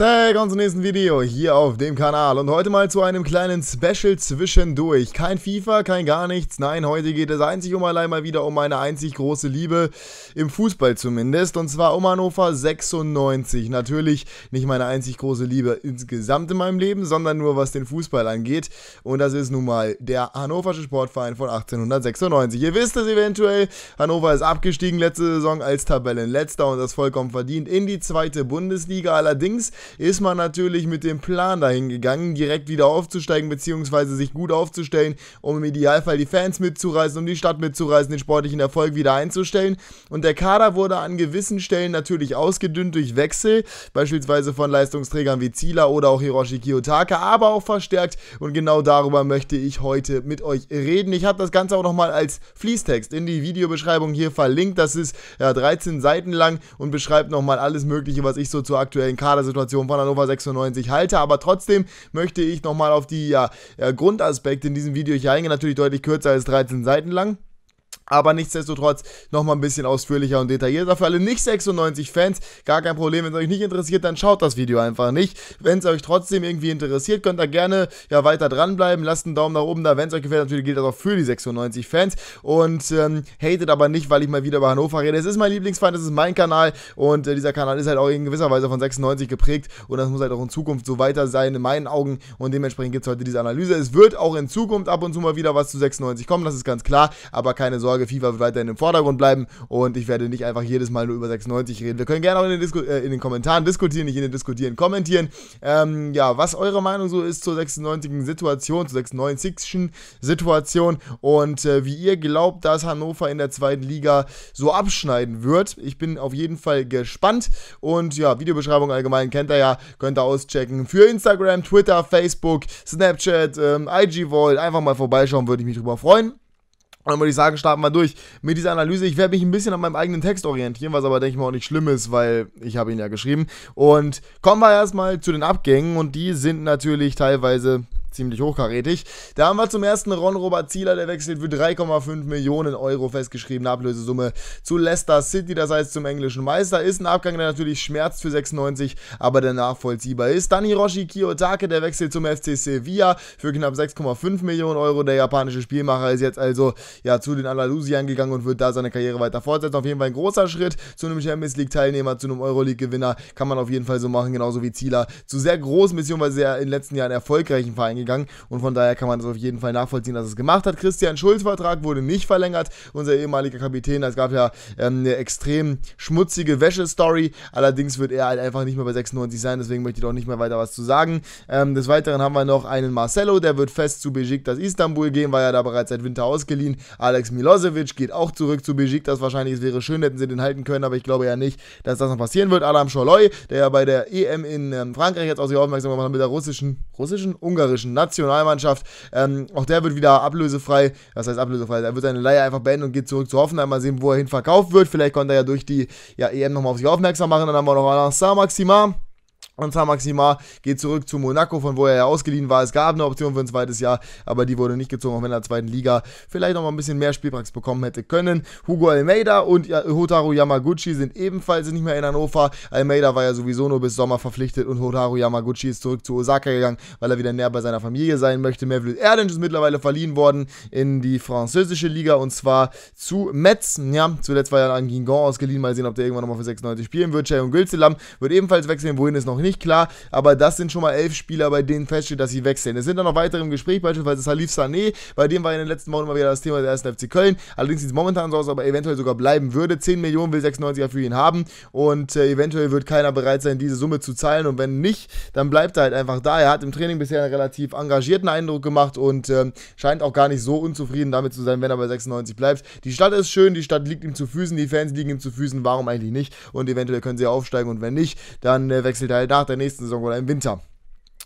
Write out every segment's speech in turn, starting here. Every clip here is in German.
Hey, kommt zum nächsten Video hier auf dem Kanal und heute mal zu einem kleinen Special zwischendurch. Kein FIFA, kein gar nichts, nein, heute geht es einzig und allein mal wieder um meine einzig große Liebe, im Fußball zumindest, und zwar um Hannover 96. Natürlich nicht meine einzig große Liebe insgesamt in meinem Leben, sondern nur was den Fußball angeht und das ist nun mal der Hannoversche Sportverein von 1896. Ihr wisst es eventuell, Hannover ist abgestiegen letzte Saison als Tabellenletzter und das vollkommen verdient in die zweite Bundesliga allerdings ist man natürlich mit dem Plan dahin gegangen, direkt wieder aufzusteigen bzw. sich gut aufzustellen, um im Idealfall die Fans mitzureißen, um die Stadt mitzureißen, den sportlichen Erfolg wieder einzustellen. Und der Kader wurde an gewissen Stellen natürlich ausgedünnt durch Wechsel, beispielsweise von Leistungsträgern wie Zila oder auch Hiroshi Kiyotaka, aber auch verstärkt. Und genau darüber möchte ich heute mit euch reden. Ich habe das Ganze auch nochmal als Fließtext in die Videobeschreibung hier verlinkt. Das ist ja 13 Seiten lang und beschreibt nochmal alles Mögliche, was ich so zur aktuellen Kadersituation Formation von Hannover 96 halte. Aber trotzdem möchte ich nochmal auf die ja, Grundaspekte in diesem Video hier eingehen. Natürlich deutlich kürzer als 13 Seiten lang. Aber nichtsdestotrotz nochmal ein bisschen ausführlicher und detaillierter für alle nicht 96 Fans. Gar kein Problem, wenn es euch nicht interessiert, dann schaut das Video einfach nicht. Wenn es euch trotzdem irgendwie interessiert, könnt ihr gerne ja weiter dranbleiben. Lasst einen Daumen nach oben da, wenn es euch gefällt. Natürlich gilt das auch für die 96 Fans. Und ähm, hatet aber nicht, weil ich mal wieder über Hannover rede. Es ist mein Lieblingsfeind, es ist mein Kanal. Und äh, dieser Kanal ist halt auch in gewisser Weise von 96 geprägt. Und das muss halt auch in Zukunft so weiter sein, in meinen Augen. Und dementsprechend gibt es heute diese Analyse. Es wird auch in Zukunft ab und zu mal wieder was zu 96 kommen, das ist ganz klar. Aber keine Sorge Folge FIFA wird weiterhin im Vordergrund bleiben und ich werde nicht einfach jedes Mal nur über 96 reden. Wir können gerne auch in den, Disku äh, in den Kommentaren diskutieren, nicht in den Diskutieren kommentieren. Ähm, ja, was eure Meinung so ist zur 96. Situation, zur 96. Situation und äh, wie ihr glaubt, dass Hannover in der zweiten Liga so abschneiden wird. Ich bin auf jeden Fall gespannt und ja, Videobeschreibung allgemein kennt ihr ja, könnt ihr auschecken. Für Instagram, Twitter, Facebook, Snapchat, ähm, IG Vault, einfach mal vorbeischauen, würde ich mich drüber freuen. Und dann würde ich sagen, starten wir durch mit dieser Analyse. Ich werde mich ein bisschen an meinem eigenen Text orientieren, was aber, denke ich mal, auch nicht schlimm ist, weil ich habe ihn ja geschrieben. Und kommen wir erstmal zu den Abgängen und die sind natürlich teilweise ziemlich hochkarätig. Da haben wir zum ersten Ron-Robert Zieler, der wechselt für 3,5 Millionen Euro festgeschriebene Ablösesumme zu Leicester City, das heißt zum englischen Meister. Ist ein Abgang, der natürlich schmerzt für 96, aber der nachvollziehbar ist. Dann Hiroshi Kiyotake, der wechselt zum FC Sevilla für knapp 6,5 Millionen Euro. Der japanische Spielmacher ist jetzt also ja, zu den Andalusiern gegangen und wird da seine Karriere weiter fortsetzen. Auf jeden Fall ein großer Schritt zu einem Champions League-Teilnehmer, zu einem Euroleague-Gewinner. Kann man auf jeden Fall so machen, genauso wie Zieler. Zu sehr großen, beziehungsweise sehr in den letzten Jahren erfolgreichen Vereinen eingegangen und von daher kann man das auf jeden Fall nachvollziehen, dass es gemacht hat. Christian Schulz Vertrag wurde nicht verlängert, unser ehemaliger Kapitän. Es gab ja ähm, eine extrem schmutzige Wäsche-Story. Allerdings wird er halt einfach nicht mehr bei 96 sein, deswegen möchte ich doch nicht mehr weiter was zu sagen. Ähm, des Weiteren haben wir noch einen Marcelo, der wird fest zu Besiktas Istanbul gehen, war ja da bereits seit Winter ausgeliehen. Alex Milosevic geht auch zurück zu Besiktas. Wahrscheinlich es wäre schön, hätten sie den halten können, aber ich glaube ja nicht, dass das noch passieren wird. Adam Scholoi, der ja bei der EM in ähm, Frankreich jetzt auch sich aufmerksam gemacht hat mit der russischen, russischen, ungarischen kroatischen Nationalmannschaft. Ähm, auch der wird wieder ablösefrei, was heißt ablösefrei, er wird seine Leihe einfach beenden und geht zurück zu Hoffenheim, mal sehen, wo er hin verkauft wird. Vielleicht konnte er ja durch die ja, EM nochmal auf sich aufmerksam machen. Dann haben wir noch Alain Saar-Maxima. Und zwar Maxima geht zurück zu Monaco, von wo er ja ausgeliehen war. Es gab eine Option für ein zweites Jahr, aber die wurde nicht gezogen, auch wenn er in der zweiten Liga vielleicht noch mal ein bisschen mehr Spielpraxis bekommen hätte können. Hugo Almeida und Hotaru Yamaguchi sind ebenfalls nicht mehr in Hannover. Almeida war ja sowieso nur bis Sommer verpflichtet und Hotaru Yamaguchi ist zurück zu Osaka gegangen, weil er wieder näher bei seiner Familie sein möchte. Mevlüt Erdinç ist mittlerweile verliehen worden in die französische Liga und zwar zu Metz. Ja, zuletzt war er an Guingamp ausgeliehen. Mal sehen, ob der irgendwann nochmal für 96 spielen wird. Jay und Gülselam wird ebenfalls wechseln, wohin es noch nicht nicht, klar, aber das sind schon mal elf Spieler, bei denen feststeht, dass sie wechseln. Es sind dann noch weitere im Gespräch, beispielsweise Salif Sané, bei dem war in den letzten Wochen immer wieder das Thema der ersten FC Köln. Allerdings sieht es momentan so aus, aber eventuell sogar bleiben würde. 10 Millionen will 96er für ihn haben und äh, eventuell wird keiner bereit sein, diese Summe zu zahlen und wenn nicht, dann bleibt er halt einfach da. Er hat im Training bisher einen relativ engagierten Eindruck gemacht und ähm, scheint auch gar nicht so unzufrieden damit zu sein, wenn er bei 96 bleibt. Die Stadt ist schön, die Stadt liegt ihm zu Füßen, die Fans liegen ihm zu Füßen, warum eigentlich nicht? Und eventuell können sie aufsteigen und wenn nicht, dann äh, wechselt er halt da nach der nächsten Saison oder im Winter.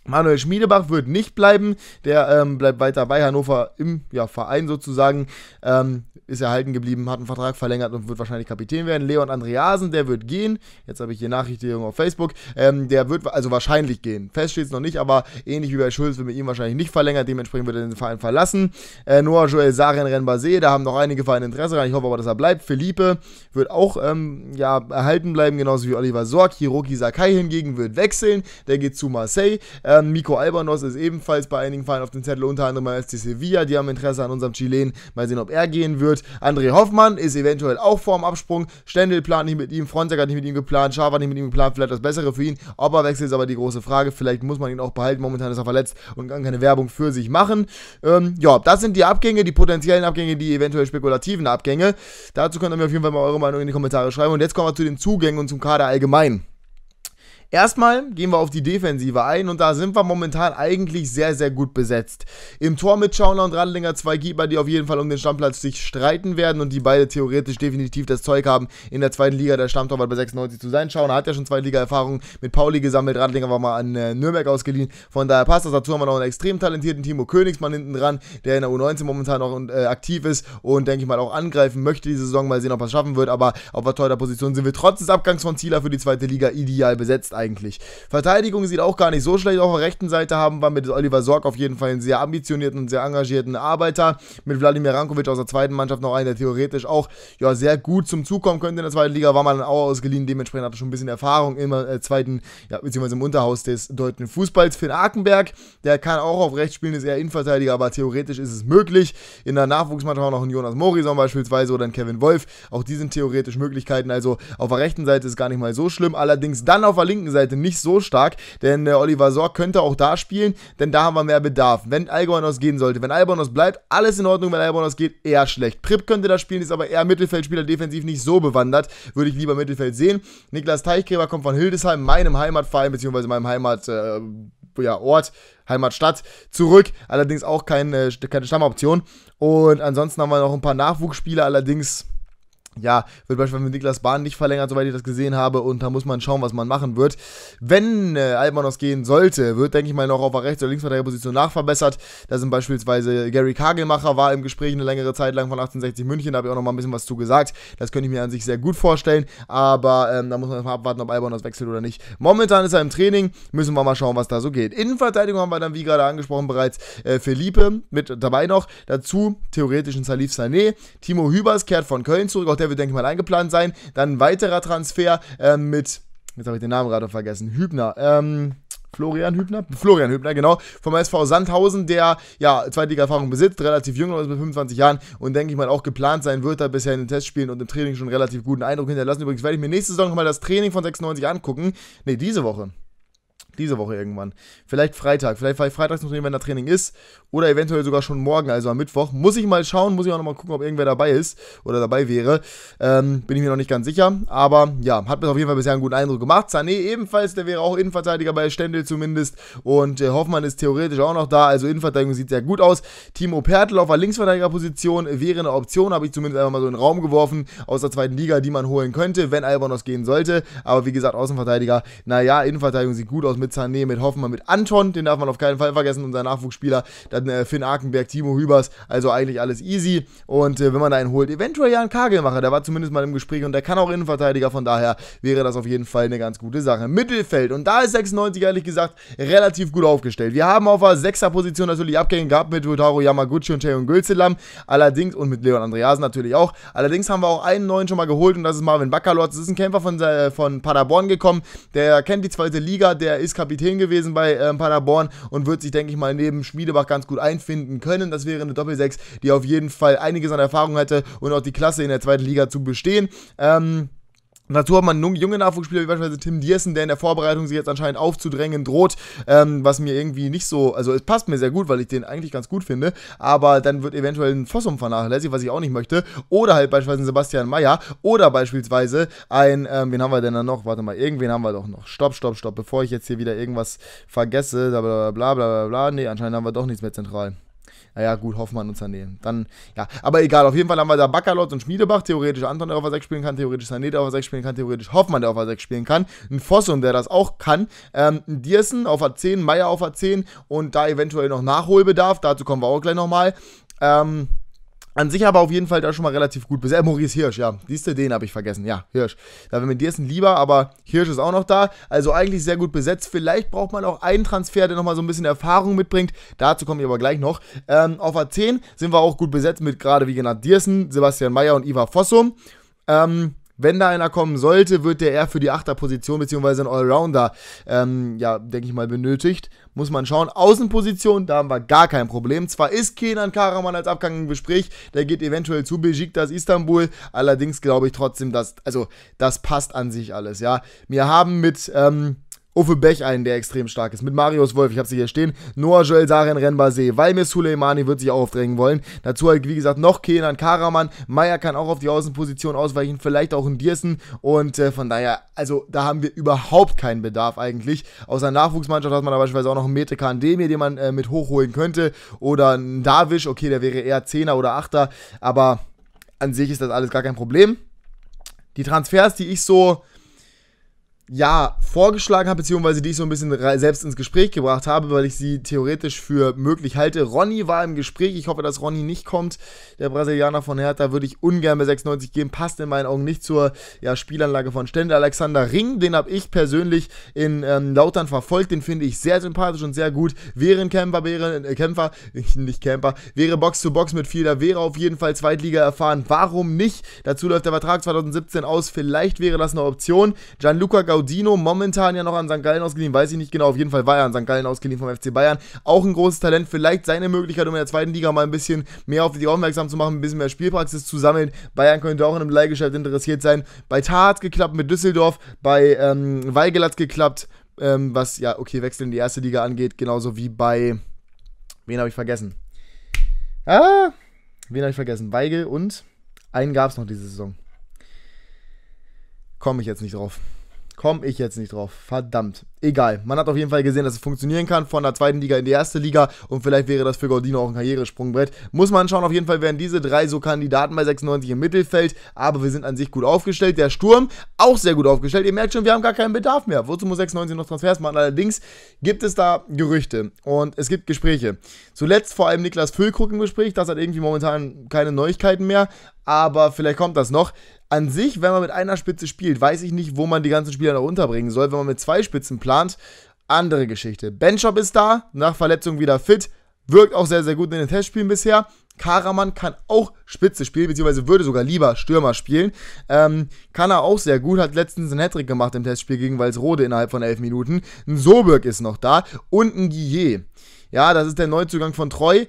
Manuel Schmiedebach wird nicht bleiben, der ähm, bleibt weiter bei Hannover im ja, Verein sozusagen. Ähm, ist erhalten geblieben, hat einen Vertrag verlängert und wird wahrscheinlich Kapitän werden. Leon Andreasen, der wird gehen. Jetzt habe ich hier Nachrichtigungen auf Facebook. Ähm, der wird also wahrscheinlich gehen. Fest steht es noch nicht, aber ähnlich wie bei Schulz wird mit ihm wahrscheinlich nicht verlängert. Dementsprechend wird er den Verein verlassen. Äh, Noah Joel Sarin Renbase, da haben noch einige Vereine Interesse dran. Ich hoffe aber, dass er bleibt. Felipe wird auch ähm, ja, erhalten bleiben, genauso wie Oliver Sorg. Hiroki Sakai hingegen wird wechseln. Der geht zu Marseille. Ähm, Miko Albanos ist ebenfalls bei einigen Vereinen auf dem Zettel, unter anderem bei SC Sevilla. Die haben Interesse an unserem Chilen. Mal sehen, ob er gehen wird. André Hoffmann ist eventuell auch vorm Absprung. Stendel plant nicht mit ihm, Fronzek hat nicht mit ihm geplant, Schaaf hat nicht mit ihm geplant, vielleicht das Bessere für ihn. Ob er wechselt, ist aber die große Frage. Vielleicht muss man ihn auch behalten. Momentan ist er verletzt und kann keine Werbung für sich machen. Ähm, ja, das sind die Abgänge, die potenziellen Abgänge, die eventuell spekulativen Abgänge. Dazu könnt ihr mir auf jeden Fall mal eure Meinung in die Kommentare schreiben. Und jetzt kommen wir zu den Zugängen und zum Kader allgemein. Erstmal gehen wir auf die Defensive ein und da sind wir momentan eigentlich sehr, sehr gut besetzt. Im Tor mit Schauner und Radlinger zwei Keeper, die auf jeden Fall um den Stammplatz sich streiten werden und die beide theoretisch definitiv das Zeug haben, in der zweiten Liga der Stammtorwart bei 96 zu sein. Schauner hat ja schon zwei Liga-Erfahrungen mit Pauli gesammelt, Radlinger war mal an äh, Nürnberg ausgeliehen, von daher passt das. Dazu haben wir noch einen extrem talentierten Timo Königsmann hinten dran, der in der U19 momentan noch äh, aktiv ist und denke ich mal auch angreifen möchte diese Saison, mal sehen, ob er es schaffen wird, aber auf der Torhüter-Position sind wir trotz des Abgangs von Zieler für die zweite Liga ideal besetzt eigentlich. Verteidigung sieht auch gar nicht so schlecht. Auf der rechten Seite haben wir mit Oliver Sorg auf jeden Fall einen sehr ambitionierten und sehr engagierten Arbeiter. Mit Wladimir Rankovic aus der zweiten Mannschaft noch einen, der theoretisch auch ja, sehr gut zum Zug kommen könnte. In der zweiten Liga war mal man auch ausgeliehen. Dementsprechend hat er schon ein bisschen Erfahrung im äh, zweiten, ja, beziehungsweise im Unterhaus des deutschen Fußballs. Finn Akenberg, der kann auch auf rechts spielen, ist eher Innenverteidiger, aber theoretisch ist es möglich. In der Nachwuchsmannschaft auch noch ein Jonas Morison beispielsweise oder ein Kevin Wolf. Auch die sind theoretisch Möglichkeiten. Also auf der rechten Seite ist gar nicht mal so schlimm. Allerdings dann auf der linken Seite nicht so stark, denn äh, Oliver Sorg könnte auch da spielen, denn da haben wir mehr Bedarf. Wenn Albornoz gehen sollte, wenn Albornoz bleibt, alles in Ordnung, wenn Albornoz geht, eher schlecht. Pripp könnte da spielen, ist aber eher Mittelfeldspieler, defensiv nicht so bewandert, würde ich lieber Mittelfeld sehen. Niklas Teichgräber kommt von Hildesheim, meinem Heimatverein, beziehungsweise meinem Heimat... Äh, ja, Ort, Heimatstadt zurück. Allerdings auch kein, äh, keine Stammoption. Und ansonsten haben wir noch ein paar Nachwuchsspieler, allerdings ja, wird beispielsweise mit Niklas Bahn nicht verlängert, soweit ich das gesehen habe. Und da muss man schauen, was man machen wird. Wenn äh, Albanos gehen sollte, wird, denke ich mal, noch auf der Rechts- oder Linksverteidigerposition nachverbessert. Da sind beispielsweise Gary Kagelmacher, war im Gespräch eine längere Zeit lang von 1860 München. Da habe ich auch noch mal ein bisschen was zu gesagt. Das könnte ich mir an sich sehr gut vorstellen. Aber ähm, da muss man erstmal abwarten, ob Albanos wechselt oder nicht. Momentan ist er im Training. Müssen wir mal schauen, was da so geht. Innenverteidigung haben wir dann, wie gerade angesprochen, bereits äh, Felipe mit dabei noch. Dazu theoretisch ein Salif Sané. Timo Hübers kehrt von Köln zurück. Auch der der wird, denke ich mal, eingeplant sein. Dann ein weiterer Transfer äh, mit, jetzt habe ich den Namen gerade vergessen, Hübner. Ähm, Florian Hübner? Florian Hübner, genau. Vom SV Sandhausen, der ja Zweitliga-Erfahrung besitzt, relativ jung ist mit 25 Jahren und denke ich mal auch geplant sein wird, da bisher in den Testspielen und im Training schon einen relativ guten Eindruck hinterlassen. Übrigens werde ich mir nächste Saison nochmal das Training von 96 angucken. Ne, diese Woche. Diese Woche irgendwann. Vielleicht Freitag. Vielleicht, weil freitags noch wenn da Training ist. Oder eventuell sogar schon morgen, also am Mittwoch. Muss ich mal schauen, muss ich auch nochmal gucken, ob irgendwer dabei ist oder dabei wäre. Ähm, bin ich mir noch nicht ganz sicher. Aber ja, hat mir auf jeden Fall bisher einen guten Eindruck gemacht. Sané ebenfalls, der wäre auch Innenverteidiger bei Stendel zumindest. Und äh, Hoffmann ist theoretisch auch noch da. Also Innenverteidigung sieht sehr gut aus. Timo Pertl auf der Linksverteidigerposition wäre eine Option, habe ich zumindest einfach mal so in den Raum geworfen, aus der zweiten Liga, die man holen könnte, wenn Albonos gehen sollte. Aber wie gesagt, Außenverteidiger, naja, Innenverteidigung sieht gut aus mit Sané, mit Hoffmann, mit Anton, den darf man auf keinen Fall vergessen, unser Nachwuchsspieler, dann äh, Finn Hakenberg, Timo Hübers, also eigentlich alles easy und äh, wenn man da einen holt, eventuell ja einen Kagelmacher, der war zumindest mal im Gespräch und der kann auch Innenverteidiger, von daher wäre das auf jeden Fall eine ganz gute Sache. Mittelfeld und da ist 96 ehrlich gesagt relativ gut aufgestellt. Wir haben auf der 6 Position natürlich Abgänge gehabt mit Wotaro Yamaguchi und Cheon Gülzelam, allerdings und mit Leon Andreasen natürlich auch, allerdings haben wir auch einen neuen schon mal geholt und das ist Marvin Bakalotz, das ist ein Kämpfer von, äh, von Paderborn gekommen, der kennt die zweite Liga, der ist ist Kapitän gewesen bei äh, Paderborn und wird sich, denke ich mal, neben Schmiedebach ganz gut einfinden können. Das wäre eine Doppelsechs, die auf jeden Fall einiges an Erfahrung hätte und auch die Klasse in der zweiten Liga zu bestehen. Ähm, und dazu hat man einen jungen Nachwuchsspieler wie beispielsweise Tim Diersen, der in der Vorbereitung sich jetzt anscheinend aufzudrängen droht, ähm, was mir irgendwie nicht so, also es passt mir sehr gut, weil ich den eigentlich ganz gut finde, aber dann wird eventuell ein Fossum vernachlässigt, was ich auch nicht möchte, oder halt beispielsweise ein Sebastian Mayer, oder beispielsweise ein, ähm, wen haben wir denn da noch? Warte mal, irgendwen haben wir doch noch. Stopp, stopp, stopp, bevor ich jetzt hier wieder irgendwas vergesse, bla bla bla bla bla, nee, anscheinend haben wir doch nichts mehr zentral. Naja, gut, Hoffmann und Sané. Dann, ja, aber egal, auf jeden Fall haben wir da Bakalotz und Schmiedebach, theoretisch Anton, der auf der 6 spielen kann, theoretisch Sané, der auf der 6 spielen kann, theoretisch Hoffmann, der auf der 6 spielen kann, ein Fossum, der das auch kann, ähm, ein Diersen auf a 10, Meier auf a 10 und da eventuell noch Nachholbedarf, dazu kommen wir auch gleich nochmal. Ähm, an sich aber auf jeden Fall da schon mal relativ gut bis. Äh, Maurice Hirsch, ja. Siehst du, den habe ich vergessen. Ja, Hirsch. Da wäre mir Diersen lieber, aber Hirsch ist auch noch da. Also eigentlich sehr gut besetzt. Vielleicht braucht man auch einen Transfer, der nochmal so ein bisschen Erfahrung mitbringt. Dazu komme ich aber gleich noch. Ähm, auf A10 sind wir auch gut besetzt mit gerade, wie genannt, Diersen, Sebastian Mayer und Iva Fossum. Ähm, wenn da einer kommen sollte, wird der eher für die Achterposition beziehungsweise ein Allrounder, ähm, ja, denke ich mal, benötigt. Muss man schauen. Außenposition, da haben wir gar kein Problem. Zwar ist Kenan Karaman als Abgang im Gespräch, der geht eventuell zu Besiktas Istanbul. Allerdings glaube ich trotzdem, dass, also, das passt an sich alles, ja. Wir haben mit, ähm, Uwe Bech einen, der extrem stark ist. Mit Marius Wolf, ich habe sie hier stehen. Noah Joel Saren Renbase. mir Suleimani wird sich auch aufdrängen wollen. Dazu halt, wie gesagt, noch Kenan Karaman. Meier kann auch auf die Außenposition ausweichen. Vielleicht auch ein Diersen. Und äh, von daher, also da haben wir überhaupt keinen Bedarf eigentlich. Außer Nachwuchsmannschaft hat man da beispielsweise auch noch einen Mete Kandemir, den man äh, mit hochholen könnte. Oder einen Davish. Okay, der wäre eher Zehner oder Achter. Aber an sich ist das alles gar kein Problem. Die Transfers, die ich so ja, vorgeschlagen habe, beziehungsweise die ich so ein bisschen selbst ins Gespräch gebracht habe, weil ich sie theoretisch für möglich halte. Ronny war im Gespräch. Ich hoffe, dass Ronny nicht kommt. Der Brasilianer von Hertha würde ich ungern bei 96 gehen, Passt in meinen Augen nicht zur ja, Spielanlage von Stende. Alexander Ring, den habe ich persönlich in ähm, Lautern verfolgt. Den finde ich sehr sympathisch und sehr gut. Wäre ein wäre äh, Kämpfer, nicht Camper, wäre Box zu Box mit Fielder, wäre auf jeden Fall Zweitliga erfahren. Warum nicht? Dazu läuft der Vertrag 2017 aus. Vielleicht wäre das eine Option. Gianluca Gaudí Claudino, momentan ja noch an St. Gallen ausgeliehen, weiß ich nicht genau, auf jeden Fall war er an St. Gallen ausgeliehen vom FC Bayern. Auch ein großes Talent, vielleicht seine Möglichkeit, um in der zweiten Liga mal ein bisschen mehr auf die aufmerksam zu machen, ein bisschen mehr Spielpraxis zu sammeln. Bayern könnte auch in einem Leihgeschäft interessiert sein. Bei Tat geklappt mit Düsseldorf, bei ähm, Weigelatz geklappt, ähm, was ja, okay, Wechsel in die erste Liga angeht, genauso wie bei, wen habe ich vergessen? Ah, wen habe ich vergessen? Weigel und einen gab es noch diese Saison komme ich jetzt nicht drauf. Komme ich jetzt nicht drauf. Verdammt. Egal. Man hat auf jeden Fall gesehen, dass es funktionieren kann von der zweiten Liga in die erste Liga und vielleicht wäre das für Gaudino auch ein Karrieresprungbrett. Muss man schauen. Auf jeden Fall wären diese drei so Kandidaten bei 96 im Mittelfeld, aber wir sind an sich gut aufgestellt. Der Sturm auch sehr gut aufgestellt. Ihr merkt schon, wir haben gar keinen Bedarf mehr. Wozu muss 96 noch Transfers machen? Allerdings gibt es da Gerüchte und es gibt Gespräche. Zuletzt vor allem Niklas Füllkrug im Gespräch. Das hat irgendwie momentan keine Neuigkeiten mehr, aber vielleicht kommt das noch an sich, wenn man mit einer Spitze spielt, weiß ich nicht, wo man die ganzen Spieler noch unterbringen soll. Wenn man mit zwei Spitzen plant, andere Geschichte. Benchop ist da, nach Verletzung wieder fit, wirkt auch sehr, sehr gut in den Testspielen bisher. Karaman kann auch Spitze spielen, beziehungsweise würde sogar lieber Stürmer spielen. Ähm, kann er auch sehr gut, hat letztens einen Hattrick gemacht im Testspiel gegen Walsrode innerhalb von elf Minuten. Ein Soberg ist noch da und ein Guillet. Ja, das ist der Neuzugang von Treu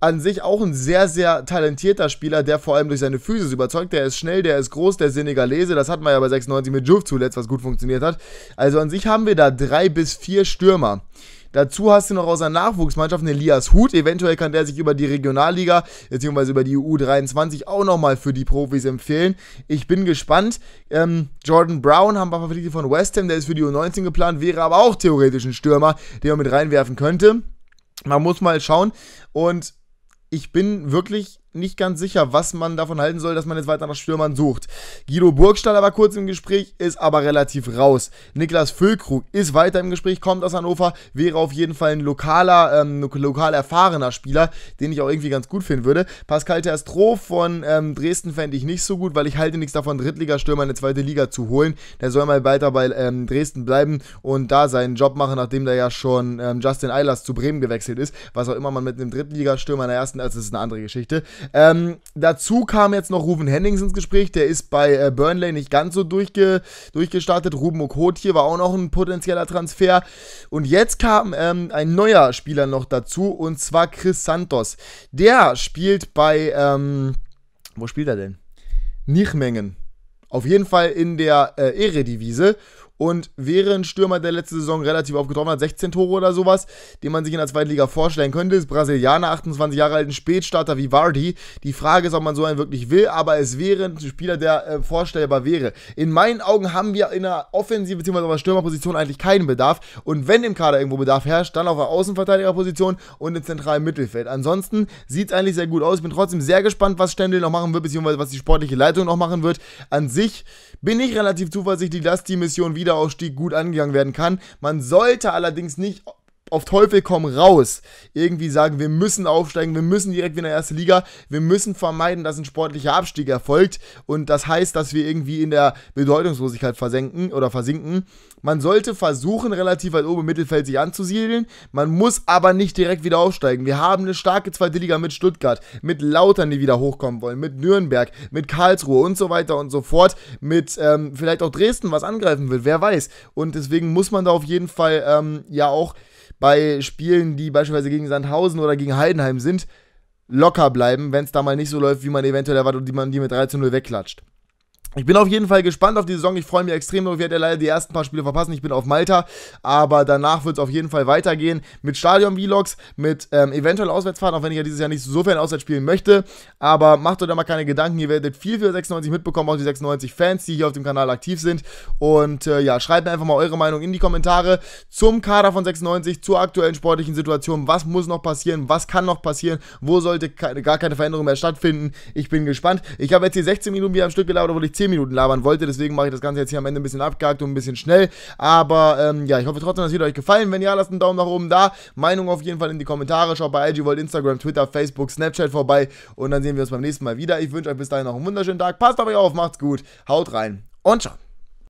an sich auch ein sehr, sehr talentierter Spieler, der vor allem durch seine Physis überzeugt. Der ist schnell, der ist groß, der Senegalese. Das hatten wir ja bei 96 mit Juve zuletzt, was gut funktioniert hat. Also an sich haben wir da drei bis vier Stürmer. Dazu hast du noch aus der Nachwuchsmannschaft einen Elias Huth. Eventuell kann der sich über die Regionalliga bzw. über die U23 auch nochmal für die Profis empfehlen. Ich bin gespannt. Ähm, Jordan Brown haben wir verpflichtet von West Ham. Der ist für die U19 geplant, wäre aber auch theoretisch ein Stürmer, den man mit reinwerfen könnte. Man muss mal schauen. Und ich bin wirklich nicht ganz sicher, was man davon halten soll, dass man jetzt weiter nach Stürmern sucht. Guido Burgstaller aber kurz im Gespräch, ist aber relativ raus. Niklas Füllkrug ist weiter im Gespräch, kommt aus Hannover, wäre auf jeden Fall ein lokaler, ähm, lokal erfahrener Spieler, den ich auch irgendwie ganz gut finden würde. Pascal Terstro von ähm, Dresden fände ich nicht so gut, weil ich halte nichts davon, Drittligastürmer in die zweite Liga zu holen. Der soll mal weiter bei ähm, Dresden bleiben und da seinen Job machen, nachdem da ja schon ähm, Justin Eilers zu Bremen gewechselt ist. Was auch immer man mit einem Drittligastürmer in der ersten, also das ist eine andere Geschichte. Ähm, dazu kam jetzt noch Ruben Hennings ins Gespräch, der ist bei äh, Burnley nicht ganz so durchge durchgestartet. Ruben Okotje war auch noch ein potenzieller Transfer. Und jetzt kam ähm, ein neuer Spieler noch dazu, und zwar Chris Santos. Der spielt bei, ähm, wo spielt er denn? Nichmengen. Auf jeden Fall in der äh, Eredivise und wäre ein Stürmer, der letzte Saison relativ aufgetroffen hat, 16 Tore oder sowas, den man sich in der zweiten Liga vorstellen könnte, ist Brasilianer, 28 Jahre alt, ein Spätstarter wie Vardy. Die Frage ist, ob man so einen wirklich will, aber es wäre ein Spieler, der äh, vorstellbar wäre. In meinen Augen haben wir in der Offensive bzw. auf der Stürmerposition eigentlich keinen Bedarf und wenn im Kader irgendwo Bedarf herrscht, dann auf der Außenverteidigerposition und im zentralen Mittelfeld. Ansonsten sieht es eigentlich sehr gut aus. Ich bin trotzdem sehr gespannt, was Stendel noch machen wird, beziehungsweise was die sportliche Leitung noch machen wird. An sich sich bin ich relativ zuversichtlich, dass die Mission Wiederausstieg gut angegangen werden kann. Man sollte allerdings nicht auf Teufel komm raus irgendwie sagen, wir müssen aufsteigen, wir müssen direkt wieder in der ersten Liga, wir müssen vermeiden, dass ein sportlicher Abstieg erfolgt und das heißt, dass wir irgendwie in der Bedeutungslosigkeit versenken oder versinken. Man sollte versuchen, relativ weit oben im Mittelfeld sich anzusiedeln, man muss aber nicht direkt wieder aufsteigen. Wir haben eine starke zweite Liga mit Stuttgart, mit Lautern, die wieder hochkommen wollen, mit Nürnberg, mit Karlsruhe und so weiter und so fort, mit ähm, vielleicht auch Dresden, was angreifen will, wer weiß. Und deswegen muss man da auf jeden Fall ähm, ja auch bei Spielen, die beispielsweise gegen Sandhausen oder gegen Heidenheim sind, locker bleiben, wenn es da mal nicht so läuft, wie man eventuell erwartet und die man die mit 3 zu 0 wegklatscht. Ich bin auf jeden Fall gespannt auf die Saison. Ich freue mich extrem. Ich werde ja leider die ersten paar Spiele verpassen. Ich bin auf Malta. Aber danach wird es auf jeden Fall weitergehen. Mit Stadion-Vlogs, mit ähm, eventuell Auswärtsfahren, auch wenn ich ja dieses Jahr nicht so viel auswärts spielen möchte. Aber macht euch da mal keine Gedanken. Ihr werdet viel für 96 mitbekommen, auch die 96 Fans, die hier auf dem Kanal aktiv sind. Und äh, ja, schreibt mir einfach mal eure Meinung in die Kommentare zum Kader von 96, zur aktuellen sportlichen Situation. Was muss noch passieren? Was kann noch passieren? Wo sollte keine, gar keine Veränderung mehr stattfinden? Ich bin gespannt. Ich habe jetzt hier 16 Minuten wieder am Stück gelaufen, obwohl ich 10 10 Minuten labern wollte. Deswegen mache ich das Ganze jetzt hier am Ende ein bisschen abgehakt und ein bisschen schnell. Aber ähm, ja, ich hoffe trotzdem, das Video euch gefallen. Wenn ja, lasst einen Daumen nach oben da. Meinung auf jeden Fall in die Kommentare. Schaut bei IG World, Instagram, Twitter, Facebook, Snapchat vorbei. Und dann sehen wir uns beim nächsten Mal wieder. Ich wünsche euch bis dahin noch einen wunderschönen Tag. Passt auf euch auf, macht's gut, haut rein und ciao.